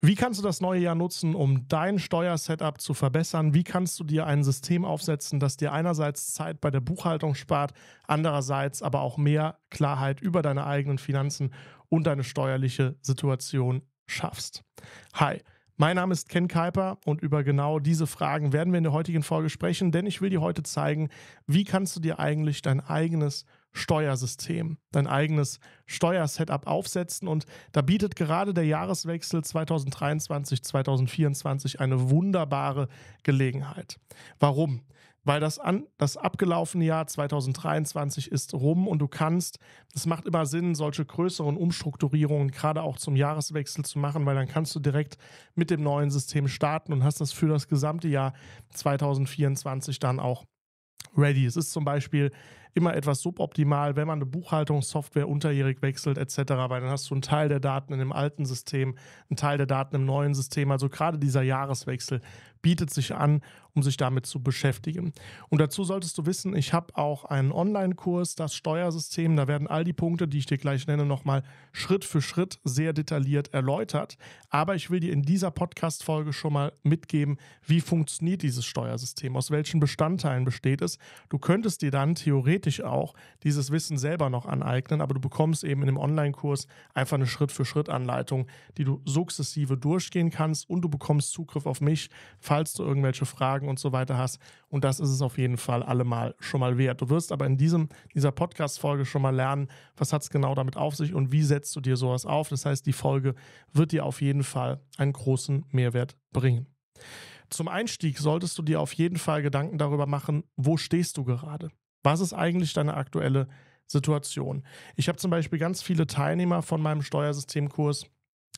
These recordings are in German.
Wie kannst du das neue Jahr nutzen, um dein Steuersetup zu verbessern? Wie kannst du dir ein System aufsetzen, das dir einerseits Zeit bei der Buchhaltung spart, andererseits aber auch mehr Klarheit über deine eigenen Finanzen und deine steuerliche Situation schaffst? Hi. Mein Name ist Ken Kuiper und über genau diese Fragen werden wir in der heutigen Folge sprechen, denn ich will dir heute zeigen, wie kannst du dir eigentlich dein eigenes Steuersystem, dein eigenes Steuersetup aufsetzen. Und da bietet gerade der Jahreswechsel 2023, 2024 eine wunderbare Gelegenheit. Warum? Weil das, an, das abgelaufene Jahr 2023 ist rum und du kannst, es macht immer Sinn, solche größeren Umstrukturierungen gerade auch zum Jahreswechsel zu machen, weil dann kannst du direkt mit dem neuen System starten und hast das für das gesamte Jahr 2024 dann auch ready. Es ist zum Beispiel immer etwas suboptimal, wenn man eine Buchhaltungssoftware unterjährig wechselt etc., weil dann hast du einen Teil der Daten in dem alten System, einen Teil der Daten im neuen System. Also gerade dieser Jahreswechsel bietet sich an, um sich damit zu beschäftigen. Und dazu solltest du wissen, ich habe auch einen Online-Kurs, das Steuersystem. Da werden all die Punkte, die ich dir gleich nenne, nochmal Schritt für Schritt sehr detailliert erläutert. Aber ich will dir in dieser Podcast-Folge schon mal mitgeben, wie funktioniert dieses Steuersystem, aus welchen Bestandteilen besteht es. Du könntest dir dann theoretisch auch dieses Wissen selber noch aneignen, aber du bekommst eben in dem Online-Kurs einfach eine Schritt-für-Schritt-Anleitung, die du sukzessive durchgehen kannst und du bekommst Zugriff auf mich falls du irgendwelche Fragen und so weiter hast. Und das ist es auf jeden Fall allemal schon mal wert. Du wirst aber in diesem, dieser Podcast-Folge schon mal lernen, was hat es genau damit auf sich und wie setzt du dir sowas auf. Das heißt, die Folge wird dir auf jeden Fall einen großen Mehrwert bringen. Zum Einstieg solltest du dir auf jeden Fall Gedanken darüber machen, wo stehst du gerade? Was ist eigentlich deine aktuelle Situation? Ich habe zum Beispiel ganz viele Teilnehmer von meinem Steuersystemkurs,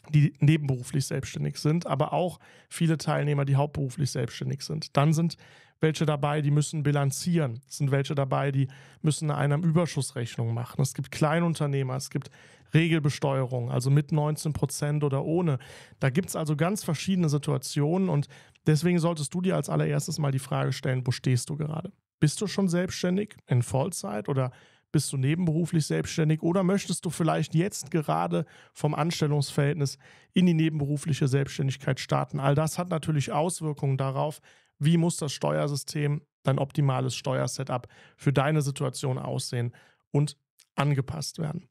die nebenberuflich selbstständig sind, aber auch viele Teilnehmer, die hauptberuflich selbstständig sind. Dann sind welche dabei, die müssen bilanzieren. Es sind welche dabei, die müssen einer Überschussrechnung machen. Es gibt Kleinunternehmer, es gibt Regelbesteuerung, also mit 19 Prozent oder ohne. Da gibt es also ganz verschiedene Situationen und deswegen solltest du dir als allererstes mal die Frage stellen, wo stehst du gerade? Bist du schon selbstständig in Vollzeit oder bist du nebenberuflich selbstständig oder möchtest du vielleicht jetzt gerade vom Anstellungsverhältnis in die nebenberufliche Selbstständigkeit starten? All das hat natürlich Auswirkungen darauf, wie muss das Steuersystem, dein optimales Steuersetup für deine Situation aussehen und angepasst werden.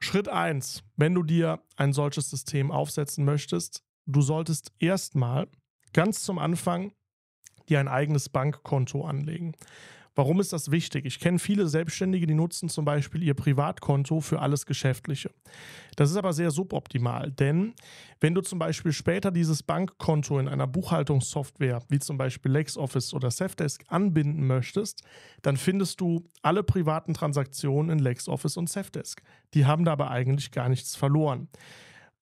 Schritt 1, wenn du dir ein solches System aufsetzen möchtest, du solltest erstmal ganz zum Anfang dir ein eigenes Bankkonto anlegen. Warum ist das wichtig? Ich kenne viele Selbstständige, die nutzen zum Beispiel ihr Privatkonto für alles Geschäftliche. Das ist aber sehr suboptimal, denn wenn du zum Beispiel später dieses Bankkonto in einer Buchhaltungssoftware wie zum Beispiel LexOffice oder Safdesk anbinden möchtest, dann findest du alle privaten Transaktionen in LexOffice und Safdesk. Die haben dabei eigentlich gar nichts verloren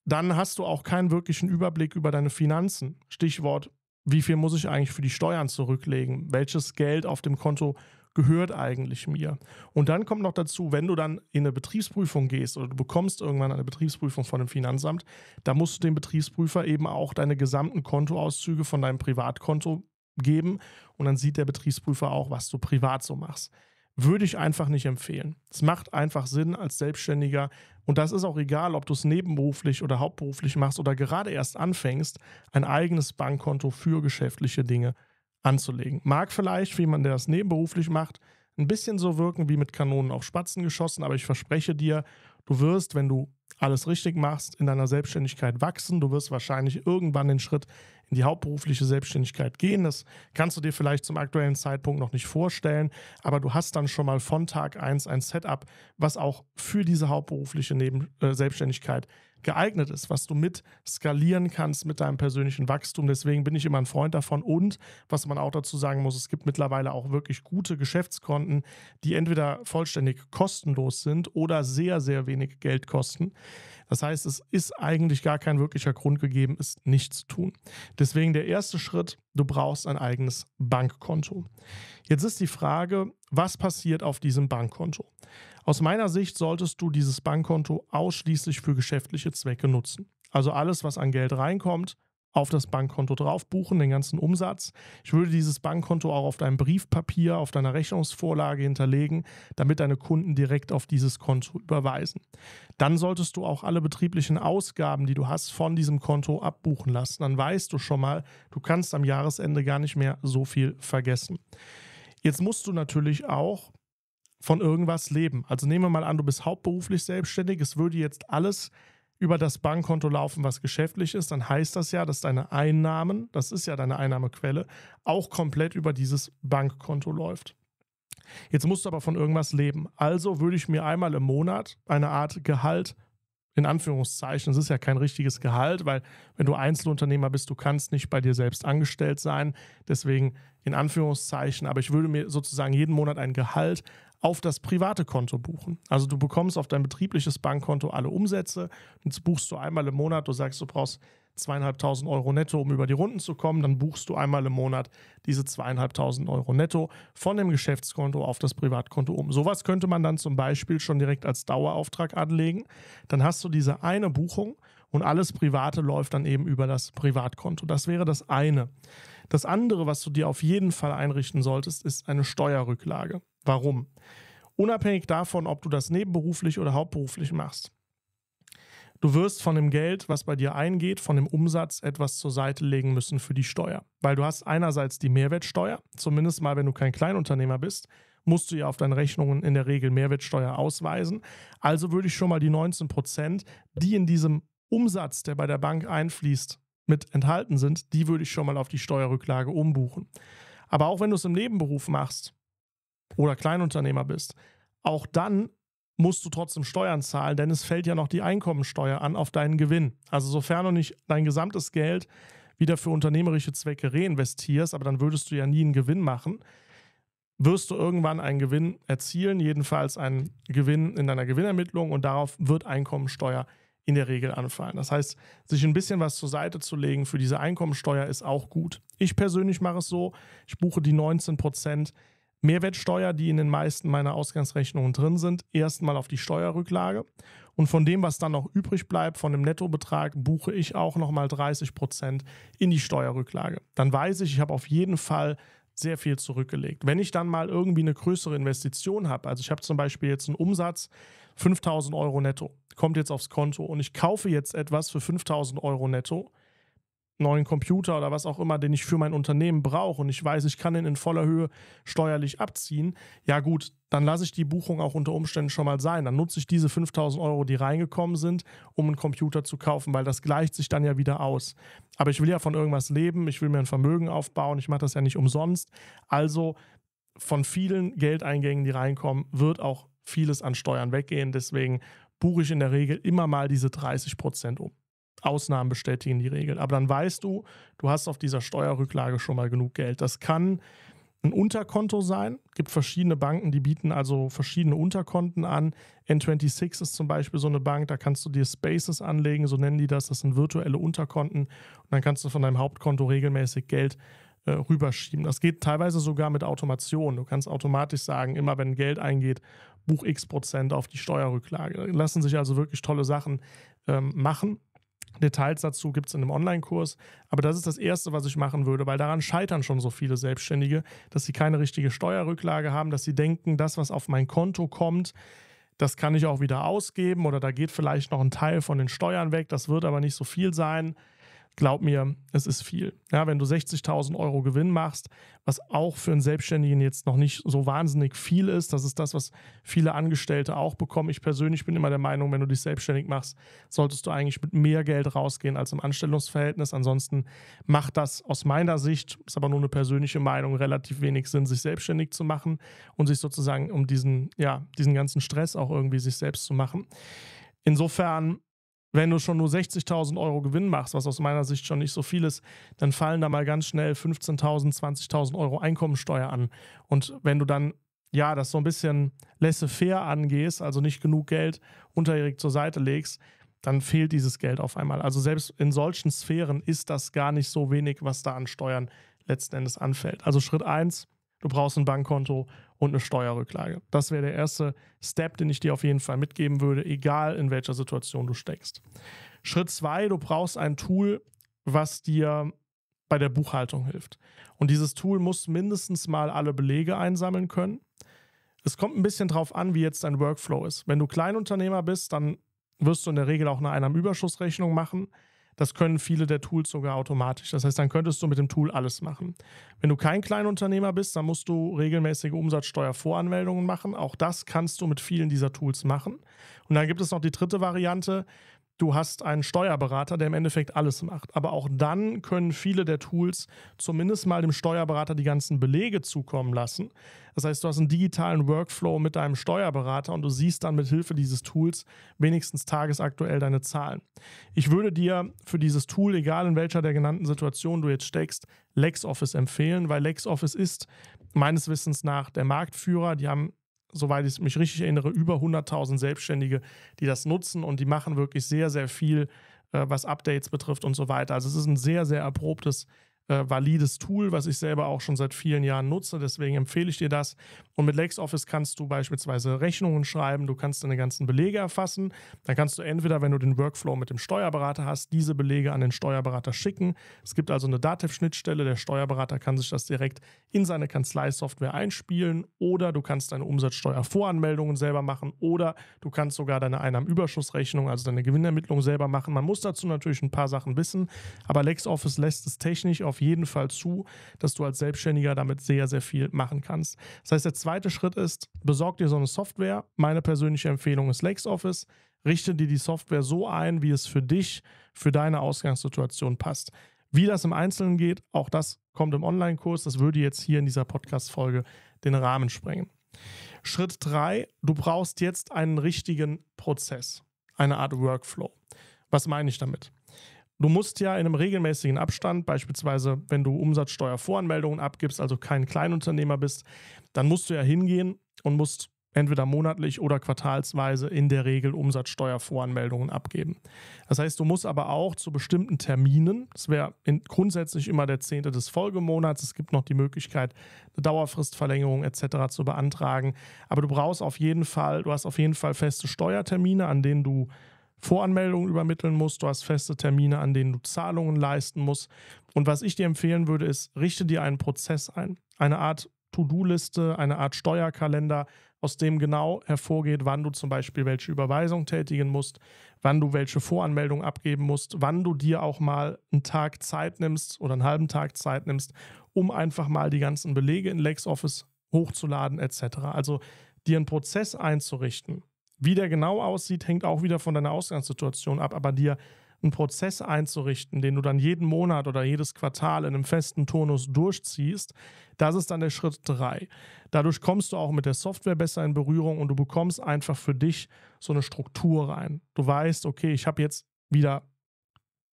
dann hast du auch keinen wirklichen Überblick über deine Finanzen. Stichwort wie viel muss ich eigentlich für die Steuern zurücklegen? Welches Geld auf dem Konto gehört eigentlich mir? Und dann kommt noch dazu, wenn du dann in eine Betriebsprüfung gehst oder du bekommst irgendwann eine Betriebsprüfung von dem Finanzamt, da musst du dem Betriebsprüfer eben auch deine gesamten Kontoauszüge von deinem Privatkonto geben und dann sieht der Betriebsprüfer auch, was du privat so machst würde ich einfach nicht empfehlen. Es macht einfach Sinn als Selbstständiger und das ist auch egal, ob du es nebenberuflich oder hauptberuflich machst oder gerade erst anfängst, ein eigenes Bankkonto für geschäftliche Dinge anzulegen. Mag vielleicht für jemanden, der das nebenberuflich macht, ein bisschen so wirken wie mit Kanonen auf Spatzen geschossen, aber ich verspreche dir, du wirst, wenn du alles richtig machst, in deiner Selbstständigkeit wachsen, du wirst wahrscheinlich irgendwann den Schritt in die hauptberufliche Selbstständigkeit gehen. Das kannst du dir vielleicht zum aktuellen Zeitpunkt noch nicht vorstellen, aber du hast dann schon mal von Tag 1 ein Setup, was auch für diese hauptberufliche Neben äh, Selbstständigkeit geeignet ist, was du mit skalieren kannst mit deinem persönlichen Wachstum. Deswegen bin ich immer ein Freund davon. Und was man auch dazu sagen muss, es gibt mittlerweile auch wirklich gute Geschäftskonten, die entweder vollständig kostenlos sind oder sehr, sehr wenig Geld kosten. Das heißt, es ist eigentlich gar kein wirklicher Grund gegeben, es nicht zu tun. Deswegen der erste Schritt, du brauchst ein eigenes Bankkonto. Jetzt ist die Frage, was passiert auf diesem Bankkonto? Aus meiner Sicht solltest du dieses Bankkonto ausschließlich für geschäftliche Zwecke nutzen. Also alles, was an Geld reinkommt, auf das Bankkonto draufbuchen, den ganzen Umsatz. Ich würde dieses Bankkonto auch auf deinem Briefpapier, auf deiner Rechnungsvorlage hinterlegen, damit deine Kunden direkt auf dieses Konto überweisen. Dann solltest du auch alle betrieblichen Ausgaben, die du hast, von diesem Konto abbuchen lassen. Dann weißt du schon mal, du kannst am Jahresende gar nicht mehr so viel vergessen. Jetzt musst du natürlich auch von irgendwas leben. Also nehmen wir mal an, du bist hauptberuflich selbstständig. Es würde jetzt alles über das Bankkonto laufen, was geschäftlich ist, dann heißt das ja, dass deine Einnahmen, das ist ja deine Einnahmequelle, auch komplett über dieses Bankkonto läuft. Jetzt musst du aber von irgendwas leben. Also würde ich mir einmal im Monat eine Art Gehalt in Anführungszeichen, es ist ja kein richtiges Gehalt, weil wenn du Einzelunternehmer bist, du kannst nicht bei dir selbst angestellt sein. Deswegen in Anführungszeichen, aber ich würde mir sozusagen jeden Monat ein Gehalt auf das private Konto buchen. Also du bekommst auf dein betriebliches Bankkonto alle Umsätze. Jetzt buchst du einmal im Monat, du sagst, du brauchst zweieinhalbtausend Euro netto, um über die Runden zu kommen. Dann buchst du einmal im Monat diese zweieinhalbtausend Euro netto von dem Geschäftskonto auf das Privatkonto um. Sowas könnte man dann zum Beispiel schon direkt als Dauerauftrag anlegen. Dann hast du diese eine Buchung und alles Private läuft dann eben über das Privatkonto. Das wäre das eine. Das andere, was du dir auf jeden Fall einrichten solltest, ist eine Steuerrücklage. Warum? Unabhängig davon, ob du das nebenberuflich oder hauptberuflich machst. Du wirst von dem Geld, was bei dir eingeht, von dem Umsatz etwas zur Seite legen müssen für die Steuer. Weil du hast einerseits die Mehrwertsteuer, zumindest mal, wenn du kein Kleinunternehmer bist, musst du ja auf deinen Rechnungen in der Regel Mehrwertsteuer ausweisen. Also würde ich schon mal die 19 Prozent, die in diesem Umsatz, der bei der Bank einfließt, mit enthalten sind, die würde ich schon mal auf die Steuerrücklage umbuchen. Aber auch wenn du es im Nebenberuf machst, oder Kleinunternehmer bist, auch dann musst du trotzdem Steuern zahlen, denn es fällt ja noch die Einkommensteuer an auf deinen Gewinn. Also sofern du nicht dein gesamtes Geld wieder für unternehmerische Zwecke reinvestierst, aber dann würdest du ja nie einen Gewinn machen, wirst du irgendwann einen Gewinn erzielen, jedenfalls einen Gewinn in deiner Gewinnermittlung und darauf wird Einkommensteuer in der Regel anfallen. Das heißt, sich ein bisschen was zur Seite zu legen für diese Einkommensteuer ist auch gut. Ich persönlich mache es so, ich buche die 19 Prozent Mehrwertsteuer, die in den meisten meiner Ausgangsrechnungen drin sind, erstmal auf die Steuerrücklage. Und von dem, was dann noch übrig bleibt, von dem Nettobetrag, buche ich auch nochmal 30 Prozent in die Steuerrücklage. Dann weiß ich, ich habe auf jeden Fall sehr viel zurückgelegt. Wenn ich dann mal irgendwie eine größere Investition habe, also ich habe zum Beispiel jetzt einen Umsatz, 5000 Euro netto, kommt jetzt aufs Konto und ich kaufe jetzt etwas für 5000 Euro netto, neuen Computer oder was auch immer, den ich für mein Unternehmen brauche und ich weiß, ich kann den in voller Höhe steuerlich abziehen, ja gut, dann lasse ich die Buchung auch unter Umständen schon mal sein. Dann nutze ich diese 5000 Euro, die reingekommen sind, um einen Computer zu kaufen, weil das gleicht sich dann ja wieder aus. Aber ich will ja von irgendwas leben, ich will mir ein Vermögen aufbauen, ich mache das ja nicht umsonst. Also von vielen Geldeingängen, die reinkommen, wird auch vieles an Steuern weggehen. Deswegen buche ich in der Regel immer mal diese 30 Prozent um. Ausnahmen bestätigen die Regel. Aber dann weißt du, du hast auf dieser Steuerrücklage schon mal genug Geld. Das kann ein Unterkonto sein. Es gibt verschiedene Banken, die bieten also verschiedene Unterkonten an. N26 ist zum Beispiel so eine Bank, da kannst du dir Spaces anlegen, so nennen die das. Das sind virtuelle Unterkonten. Und dann kannst du von deinem Hauptkonto regelmäßig Geld äh, rüberschieben. Das geht teilweise sogar mit Automation. Du kannst automatisch sagen, immer wenn Geld eingeht, buch x Prozent auf die Steuerrücklage. lassen sich also wirklich tolle Sachen ähm, machen. Details dazu gibt es in einem Online-Kurs. Aber das ist das Erste, was ich machen würde, weil daran scheitern schon so viele Selbstständige, dass sie keine richtige Steuerrücklage haben, dass sie denken, das, was auf mein Konto kommt, das kann ich auch wieder ausgeben oder da geht vielleicht noch ein Teil von den Steuern weg, das wird aber nicht so viel sein glaub mir, es ist viel. Ja, wenn du 60.000 Euro Gewinn machst, was auch für einen Selbstständigen jetzt noch nicht so wahnsinnig viel ist, das ist das, was viele Angestellte auch bekommen. Ich persönlich bin immer der Meinung, wenn du dich selbstständig machst, solltest du eigentlich mit mehr Geld rausgehen als im Anstellungsverhältnis. Ansonsten macht das aus meiner Sicht, ist aber nur eine persönliche Meinung, relativ wenig Sinn, sich selbstständig zu machen und sich sozusagen um diesen, ja, diesen ganzen Stress auch irgendwie sich selbst zu machen. Insofern wenn du schon nur 60.000 Euro Gewinn machst, was aus meiner Sicht schon nicht so viel ist, dann fallen da mal ganz schnell 15.000, 20.000 Euro Einkommensteuer an. Und wenn du dann, ja, das so ein bisschen laissez-faire angehst, also nicht genug Geld unterjährig zur Seite legst, dann fehlt dieses Geld auf einmal. Also selbst in solchen Sphären ist das gar nicht so wenig, was da an Steuern letzten Endes anfällt. Also Schritt 1, du brauchst ein Bankkonto und eine Steuerrücklage. Das wäre der erste Step, den ich dir auf jeden Fall mitgeben würde, egal in welcher Situation du steckst. Schritt zwei, du brauchst ein Tool, was dir bei der Buchhaltung hilft. Und dieses Tool muss mindestens mal alle Belege einsammeln können. Es kommt ein bisschen drauf an, wie jetzt dein Workflow ist. Wenn du Kleinunternehmer bist, dann wirst du in der Regel auch eine Einnahmenüberschussrechnung machen. Das können viele der Tools sogar automatisch. Das heißt, dann könntest du mit dem Tool alles machen. Wenn du kein Kleinunternehmer bist, dann musst du regelmäßige Umsatzsteuervoranmeldungen machen. Auch das kannst du mit vielen dieser Tools machen. Und dann gibt es noch die dritte Variante, Du hast einen Steuerberater, der im Endeffekt alles macht. Aber auch dann können viele der Tools zumindest mal dem Steuerberater die ganzen Belege zukommen lassen. Das heißt, du hast einen digitalen Workflow mit deinem Steuerberater und du siehst dann mit Hilfe dieses Tools wenigstens tagesaktuell deine Zahlen. Ich würde dir für dieses Tool, egal in welcher der genannten Situationen du jetzt steckst, LexOffice empfehlen, weil LexOffice ist meines Wissens nach der Marktführer. Die haben soweit ich mich richtig erinnere, über 100.000 Selbstständige, die das nutzen und die machen wirklich sehr, sehr viel, äh, was Updates betrifft und so weiter. Also es ist ein sehr, sehr erprobtes äh, valides Tool, was ich selber auch schon seit vielen Jahren nutze. Deswegen empfehle ich dir das. Und mit LexOffice kannst du beispielsweise Rechnungen schreiben, du kannst deine ganzen Belege erfassen. Dann kannst du entweder, wenn du den Workflow mit dem Steuerberater hast, diese Belege an den Steuerberater schicken. Es gibt also eine Dativ-Schnittstelle. Der Steuerberater kann sich das direkt in seine Kanzleisoftware einspielen. Oder du kannst deine Umsatzsteuervoranmeldungen selber machen. Oder du kannst sogar deine Einnahmenüberschussrechnung, also deine Gewinnermittlung selber machen. Man muss dazu natürlich ein paar Sachen wissen. Aber LexOffice lässt es technisch auf jeden Fall zu, dass du als Selbstständiger damit sehr, sehr viel machen kannst. Das heißt, der zweite Schritt ist, besorg dir so eine Software. Meine persönliche Empfehlung ist LexOffice. Richte dir die Software so ein, wie es für dich, für deine Ausgangssituation passt. Wie das im Einzelnen geht, auch das kommt im Online-Kurs. Das würde jetzt hier in dieser Podcast-Folge den Rahmen sprengen. Schritt 3, du brauchst jetzt einen richtigen Prozess, eine Art Workflow. Was meine ich damit? Du musst ja in einem regelmäßigen Abstand, beispielsweise wenn du Umsatzsteuervoranmeldungen abgibst, also kein Kleinunternehmer bist, dann musst du ja hingehen und musst entweder monatlich oder quartalsweise in der Regel Umsatzsteuervoranmeldungen abgeben. Das heißt, du musst aber auch zu bestimmten Terminen, das wäre grundsätzlich immer der 10. des Folgemonats, es gibt noch die Möglichkeit, eine Dauerfristverlängerung etc. zu beantragen, aber du brauchst auf jeden Fall, du hast auf jeden Fall feste Steuertermine, an denen du Voranmeldungen übermitteln musst, du hast feste Termine, an denen du Zahlungen leisten musst. Und was ich dir empfehlen würde, ist, richte dir einen Prozess ein, eine Art To-Do-Liste, eine Art Steuerkalender, aus dem genau hervorgeht, wann du zum Beispiel welche Überweisung tätigen musst, wann du welche Voranmeldung abgeben musst, wann du dir auch mal einen Tag Zeit nimmst oder einen halben Tag Zeit nimmst, um einfach mal die ganzen Belege in LexOffice hochzuladen etc. Also dir einen Prozess einzurichten, wie der genau aussieht, hängt auch wieder von deiner Ausgangssituation ab, aber dir einen Prozess einzurichten, den du dann jeden Monat oder jedes Quartal in einem festen Tonus durchziehst, das ist dann der Schritt 3. Dadurch kommst du auch mit der Software besser in Berührung und du bekommst einfach für dich so eine Struktur rein. Du weißt, okay, ich habe jetzt wieder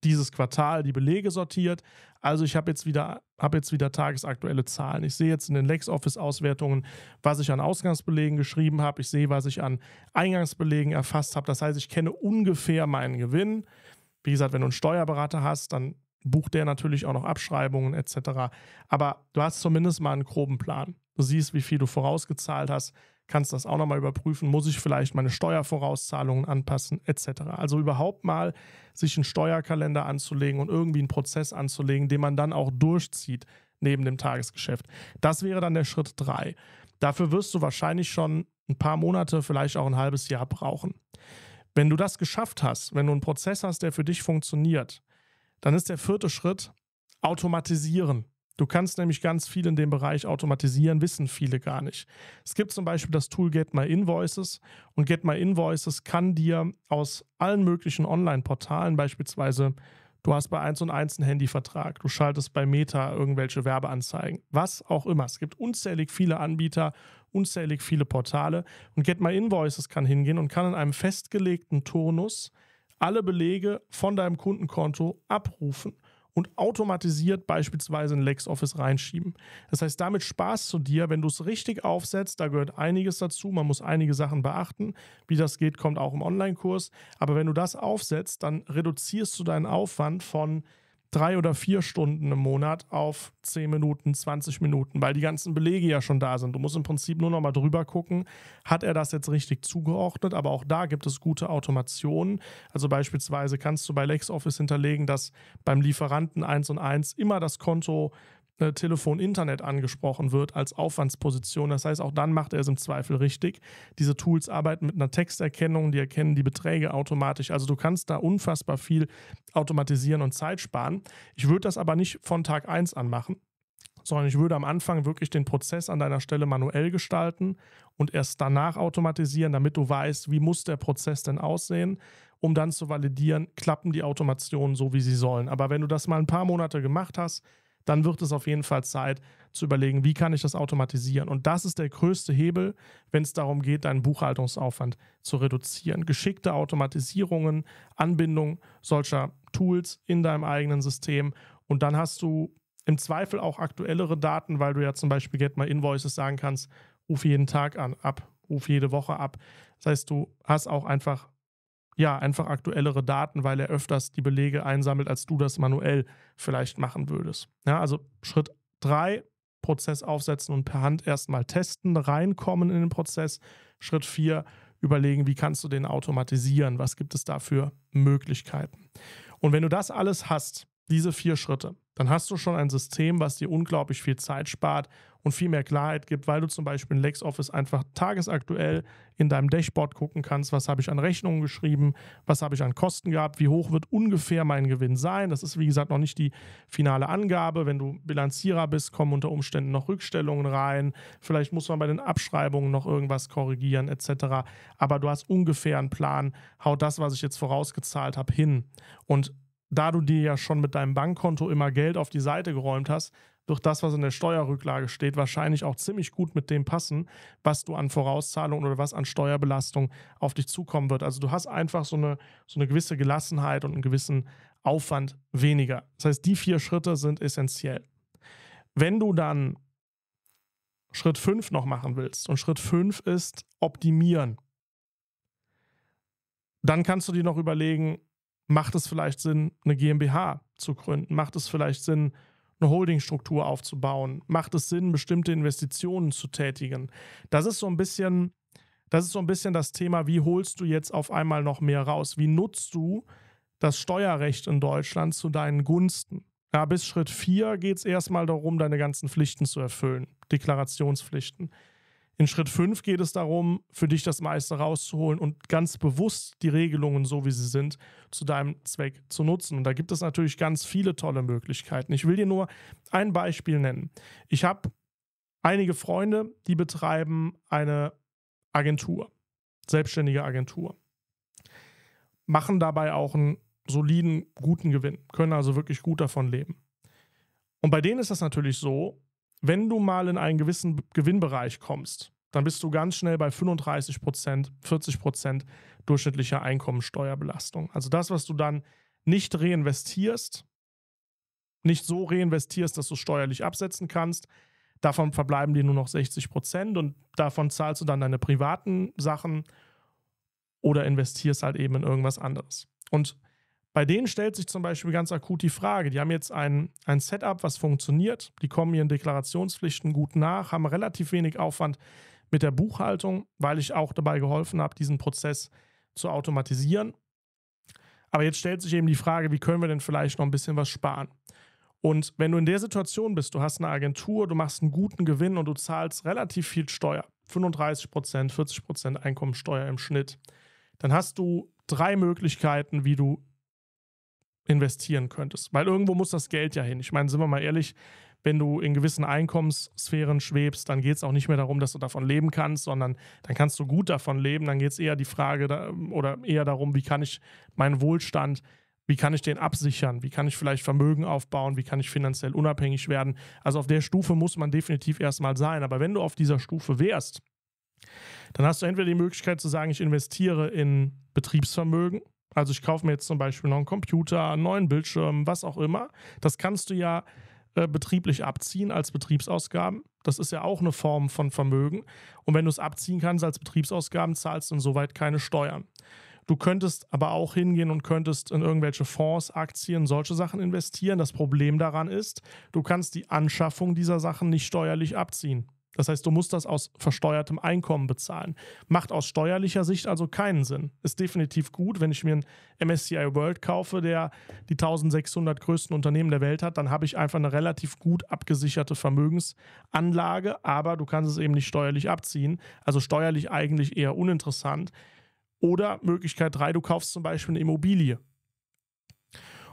dieses Quartal die Belege sortiert. Also ich habe jetzt, wieder, hab jetzt wieder tagesaktuelle Zahlen. Ich sehe jetzt in den LexOffice-Auswertungen, was ich an Ausgangsbelegen geschrieben habe. Ich sehe, was ich an Eingangsbelegen erfasst habe. Das heißt, ich kenne ungefähr meinen Gewinn. Wie gesagt, wenn du einen Steuerberater hast, dann bucht der natürlich auch noch Abschreibungen etc. Aber du hast zumindest mal einen groben Plan. Du siehst, wie viel du vorausgezahlt hast, kannst das auch nochmal überprüfen, muss ich vielleicht meine Steuervorauszahlungen anpassen etc. Also überhaupt mal sich einen Steuerkalender anzulegen und irgendwie einen Prozess anzulegen, den man dann auch durchzieht neben dem Tagesgeschäft. Das wäre dann der Schritt 3. Dafür wirst du wahrscheinlich schon ein paar Monate, vielleicht auch ein halbes Jahr brauchen. Wenn du das geschafft hast, wenn du einen Prozess hast, der für dich funktioniert, dann ist der vierte Schritt automatisieren. Du kannst nämlich ganz viel in dem Bereich automatisieren, wissen viele gar nicht. Es gibt zum Beispiel das Tool Get My Invoices und Get My Invoices kann dir aus allen möglichen Online-Portalen beispielsweise Du hast bei 1 und 1 einen Handyvertrag, du schaltest bei Meta irgendwelche Werbeanzeigen, was auch immer. Es gibt unzählig viele Anbieter, unzählig viele Portale und Get My Invoices kann hingehen und kann in einem festgelegten Turnus alle Belege von deinem Kundenkonto abrufen und automatisiert beispielsweise in LexOffice reinschieben. Das heißt, damit Spaß zu dir, wenn du es richtig aufsetzt. Da gehört einiges dazu. Man muss einige Sachen beachten. Wie das geht, kommt auch im Online-Kurs. Aber wenn du das aufsetzt, dann reduzierst du deinen Aufwand von drei oder vier Stunden im Monat auf zehn Minuten, 20 Minuten, weil die ganzen Belege ja schon da sind. Du musst im Prinzip nur nochmal drüber gucken, hat er das jetzt richtig zugeordnet, aber auch da gibt es gute Automationen. Also beispielsweise kannst du bei LexOffice hinterlegen, dass beim Lieferanten 1 und 1 immer das Konto äh, Telefon, Internet angesprochen wird als Aufwandsposition. Das heißt, auch dann macht er es im Zweifel richtig. Diese Tools arbeiten mit einer Texterkennung, die erkennen die Beträge automatisch. Also du kannst da unfassbar viel automatisieren und Zeit sparen. Ich würde das aber nicht von Tag 1 an machen, sondern ich würde am Anfang wirklich den Prozess an deiner Stelle manuell gestalten und erst danach automatisieren, damit du weißt, wie muss der Prozess denn aussehen, um dann zu validieren, klappen die Automationen so, wie sie sollen. Aber wenn du das mal ein paar Monate gemacht hast, dann wird es auf jeden Fall Zeit zu überlegen, wie kann ich das automatisieren. Und das ist der größte Hebel, wenn es darum geht, deinen Buchhaltungsaufwand zu reduzieren. Geschickte Automatisierungen, Anbindung solcher Tools in deinem eigenen System. Und dann hast du im Zweifel auch aktuellere Daten, weil du ja zum Beispiel Get My Invoices sagen kannst, ruf jeden Tag an, ab, ruf jede Woche ab. Das heißt, du hast auch einfach ja, einfach aktuellere Daten, weil er öfters die Belege einsammelt, als du das manuell vielleicht machen würdest. Ja, also Schritt 3, Prozess aufsetzen und per Hand erstmal testen, reinkommen in den Prozess. Schritt 4, überlegen, wie kannst du den automatisieren, was gibt es da für Möglichkeiten. Und wenn du das alles hast, diese vier Schritte, dann hast du schon ein System, was dir unglaublich viel Zeit spart und viel mehr Klarheit gibt, weil du zum Beispiel in LexOffice einfach tagesaktuell in deinem Dashboard gucken kannst, was habe ich an Rechnungen geschrieben, was habe ich an Kosten gehabt, wie hoch wird ungefähr mein Gewinn sein. Das ist, wie gesagt, noch nicht die finale Angabe. Wenn du Bilanzierer bist, kommen unter Umständen noch Rückstellungen rein. Vielleicht muss man bei den Abschreibungen noch irgendwas korrigieren etc. Aber du hast ungefähr einen Plan, hau das, was ich jetzt vorausgezahlt habe, hin. Und da du dir ja schon mit deinem Bankkonto immer Geld auf die Seite geräumt hast, durch das, was in der Steuerrücklage steht, wahrscheinlich auch ziemlich gut mit dem passen, was du an Vorauszahlungen oder was an Steuerbelastung auf dich zukommen wird. Also du hast einfach so eine, so eine gewisse Gelassenheit und einen gewissen Aufwand weniger. Das heißt, die vier Schritte sind essentiell. Wenn du dann Schritt 5 noch machen willst und Schritt 5 ist optimieren, dann kannst du dir noch überlegen, macht es vielleicht Sinn, eine GmbH zu gründen? Macht es vielleicht Sinn, eine Holdingstruktur aufzubauen? Macht es Sinn, bestimmte Investitionen zu tätigen? Das ist so ein bisschen, das ist so ein bisschen das Thema, wie holst du jetzt auf einmal noch mehr raus? Wie nutzt du das Steuerrecht in Deutschland zu deinen Gunsten? Ja, bis Schritt 4 geht es erstmal darum, deine ganzen Pflichten zu erfüllen, Deklarationspflichten. In Schritt 5 geht es darum, für dich das meiste rauszuholen und ganz bewusst die Regelungen, so wie sie sind, zu deinem Zweck zu nutzen. Und da gibt es natürlich ganz viele tolle Möglichkeiten. Ich will dir nur ein Beispiel nennen. Ich habe einige Freunde, die betreiben eine Agentur, selbstständige Agentur, machen dabei auch einen soliden, guten Gewinn, können also wirklich gut davon leben. Und bei denen ist das natürlich so, wenn du mal in einen gewissen Gewinnbereich kommst, dann bist du ganz schnell bei 35 Prozent, 40 Prozent durchschnittlicher Einkommensteuerbelastung. Also das, was du dann nicht reinvestierst, nicht so reinvestierst, dass du steuerlich absetzen kannst, davon verbleiben dir nur noch 60 Prozent und davon zahlst du dann deine privaten Sachen oder investierst halt eben in irgendwas anderes. Und bei denen stellt sich zum Beispiel ganz akut die Frage, die haben jetzt ein, ein Setup, was funktioniert, die kommen ihren Deklarationspflichten gut nach, haben relativ wenig Aufwand mit der Buchhaltung, weil ich auch dabei geholfen habe, diesen Prozess zu automatisieren. Aber jetzt stellt sich eben die Frage, wie können wir denn vielleicht noch ein bisschen was sparen? Und wenn du in der Situation bist, du hast eine Agentur, du machst einen guten Gewinn und du zahlst relativ viel Steuer, 35 Prozent, 40 Prozent Einkommensteuer im Schnitt, dann hast du drei Möglichkeiten, wie du investieren könntest. Weil irgendwo muss das Geld ja hin. Ich meine, sind wir mal ehrlich, wenn du in gewissen Einkommenssphären schwebst, dann geht es auch nicht mehr darum, dass du davon leben kannst, sondern dann kannst du gut davon leben. Dann geht es eher die Frage oder eher darum, wie kann ich meinen Wohlstand, wie kann ich den absichern, wie kann ich vielleicht Vermögen aufbauen, wie kann ich finanziell unabhängig werden. Also auf der Stufe muss man definitiv erstmal sein. Aber wenn du auf dieser Stufe wärst, dann hast du entweder die Möglichkeit zu sagen, ich investiere in Betriebsvermögen, also ich kaufe mir jetzt zum Beispiel noch einen Computer, einen neuen Bildschirm, was auch immer. Das kannst du ja äh, betrieblich abziehen als Betriebsausgaben. Das ist ja auch eine Form von Vermögen. Und wenn du es abziehen kannst als Betriebsausgaben, zahlst du insoweit keine Steuern. Du könntest aber auch hingehen und könntest in irgendwelche Fonds, Aktien, solche Sachen investieren. Das Problem daran ist, du kannst die Anschaffung dieser Sachen nicht steuerlich abziehen. Das heißt, du musst das aus versteuertem Einkommen bezahlen. Macht aus steuerlicher Sicht also keinen Sinn. Ist definitiv gut, wenn ich mir einen MSCI World kaufe, der die 1600 größten Unternehmen der Welt hat, dann habe ich einfach eine relativ gut abgesicherte Vermögensanlage, aber du kannst es eben nicht steuerlich abziehen. Also steuerlich eigentlich eher uninteressant. Oder Möglichkeit 3, du kaufst zum Beispiel eine Immobilie.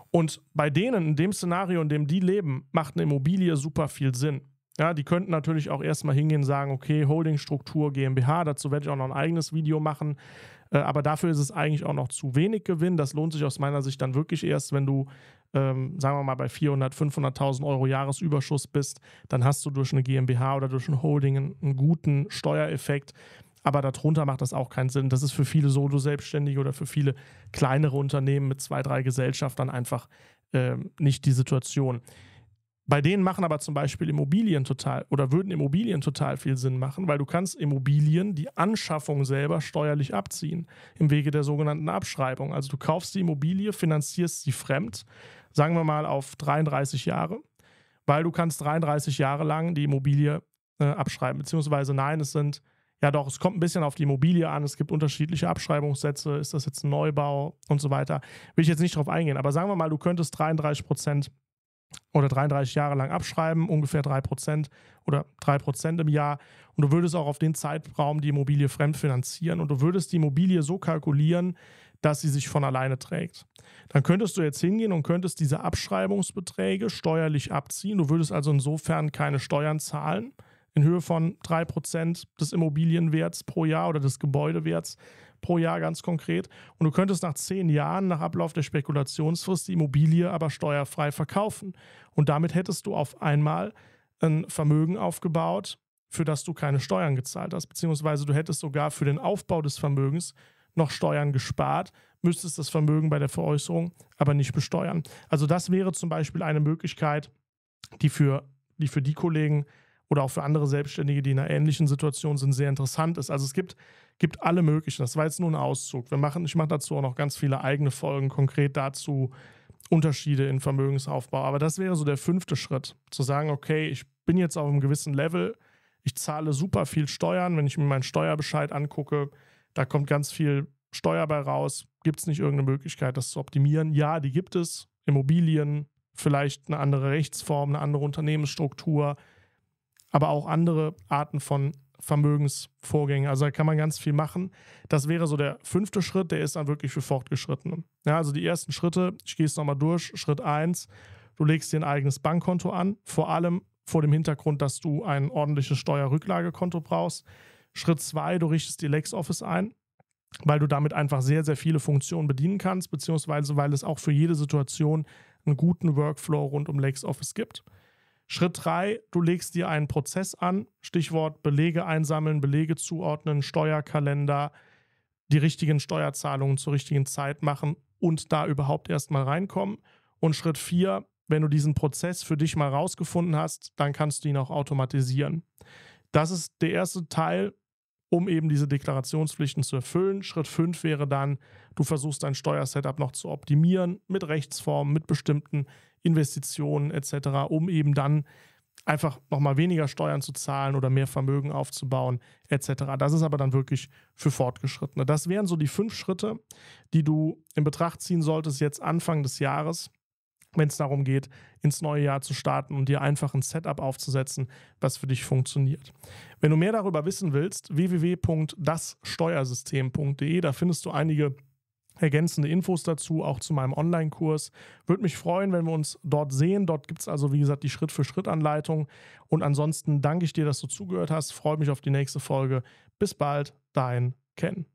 Und bei denen, in dem Szenario, in dem die leben, macht eine Immobilie super viel Sinn. Ja, die könnten natürlich auch erstmal hingehen und sagen, okay, Holdingstruktur GmbH, dazu werde ich auch noch ein eigenes Video machen. Äh, aber dafür ist es eigentlich auch noch zu wenig Gewinn. Das lohnt sich aus meiner Sicht dann wirklich erst, wenn du, ähm, sagen wir mal, bei 400, 500.000 Euro Jahresüberschuss bist. Dann hast du durch eine GmbH oder durch ein Holding einen guten Steuereffekt. Aber darunter macht das auch keinen Sinn. Das ist für viele Solo-Selbstständige oder für viele kleinere Unternehmen mit zwei, drei Gesellschaften einfach ähm, nicht die Situation. Bei denen machen aber zum Beispiel Immobilien total oder würden Immobilien total viel Sinn machen, weil du kannst Immobilien die Anschaffung selber steuerlich abziehen im Wege der sogenannten Abschreibung. Also du kaufst die Immobilie, finanzierst sie fremd, sagen wir mal auf 33 Jahre, weil du kannst 33 Jahre lang die Immobilie äh, abschreiben, beziehungsweise nein, es sind ja doch, es kommt ein bisschen auf die Immobilie an, es gibt unterschiedliche Abschreibungssätze, ist das jetzt ein Neubau und so weiter. Will ich jetzt nicht drauf eingehen, aber sagen wir mal, du könntest 33 Prozent oder 33 Jahre lang abschreiben, ungefähr 3% oder 3% im Jahr. Und du würdest auch auf den Zeitraum die Immobilie fremdfinanzieren und du würdest die Immobilie so kalkulieren, dass sie sich von alleine trägt. Dann könntest du jetzt hingehen und könntest diese Abschreibungsbeträge steuerlich abziehen. Du würdest also insofern keine Steuern zahlen in Höhe von 3% des Immobilienwerts pro Jahr oder des Gebäudewerts, pro Jahr ganz konkret. Und du könntest nach zehn Jahren, nach Ablauf der Spekulationsfrist, die Immobilie aber steuerfrei verkaufen. Und damit hättest du auf einmal ein Vermögen aufgebaut, für das du keine Steuern gezahlt hast. Beziehungsweise du hättest sogar für den Aufbau des Vermögens noch Steuern gespart, müsstest das Vermögen bei der Veräußerung aber nicht besteuern. Also das wäre zum Beispiel eine Möglichkeit, die für die, für die Kollegen oder auch für andere Selbstständige, die in einer ähnlichen Situation sind, sehr interessant ist. Also es gibt, gibt alle möglichen. Das war jetzt nur ein Auszug. Wir machen, ich mache dazu auch noch ganz viele eigene Folgen konkret dazu, Unterschiede in Vermögensaufbau. Aber das wäre so der fünfte Schritt, zu sagen, okay, ich bin jetzt auf einem gewissen Level, ich zahle super viel Steuern, wenn ich mir meinen Steuerbescheid angucke, da kommt ganz viel Steuer bei raus. Gibt es nicht irgendeine Möglichkeit, das zu optimieren? Ja, die gibt es. Immobilien, vielleicht eine andere Rechtsform, eine andere Unternehmensstruktur, aber auch andere Arten von Vermögensvorgängen. Also da kann man ganz viel machen. Das wäre so der fünfte Schritt, der ist dann wirklich für Fortgeschrittene. Ja, also die ersten Schritte, ich gehe es nochmal durch. Schritt 1, du legst dir ein eigenes Bankkonto an, vor allem vor dem Hintergrund, dass du ein ordentliches Steuerrücklagekonto brauchst. Schritt 2, du richtest dir LexOffice ein, weil du damit einfach sehr, sehr viele Funktionen bedienen kannst, beziehungsweise weil es auch für jede Situation einen guten Workflow rund um LexOffice gibt. Schritt drei: du legst dir einen Prozess an, Stichwort Belege einsammeln, Belege zuordnen, Steuerkalender, die richtigen Steuerzahlungen zur richtigen Zeit machen und da überhaupt erstmal reinkommen. Und Schritt vier: wenn du diesen Prozess für dich mal rausgefunden hast, dann kannst du ihn auch automatisieren. Das ist der erste Teil, um eben diese Deklarationspflichten zu erfüllen. Schritt 5 wäre dann, du versuchst dein Steuersetup noch zu optimieren mit Rechtsformen, mit bestimmten Investitionen etc., um eben dann einfach nochmal weniger Steuern zu zahlen oder mehr Vermögen aufzubauen etc. Das ist aber dann wirklich für Fortgeschrittene. Das wären so die fünf Schritte, die du in Betracht ziehen solltest jetzt Anfang des Jahres, wenn es darum geht, ins neue Jahr zu starten und dir einfach ein Setup aufzusetzen, was für dich funktioniert. Wenn du mehr darüber wissen willst, www.dassteuersystem.de, da findest du einige ergänzende Infos dazu, auch zu meinem Online-Kurs. Würde mich freuen, wenn wir uns dort sehen. Dort gibt es also, wie gesagt, die Schritt-für-Schritt-Anleitung. Und ansonsten danke ich dir, dass du zugehört hast. Freue mich auf die nächste Folge. Bis bald, dein Ken.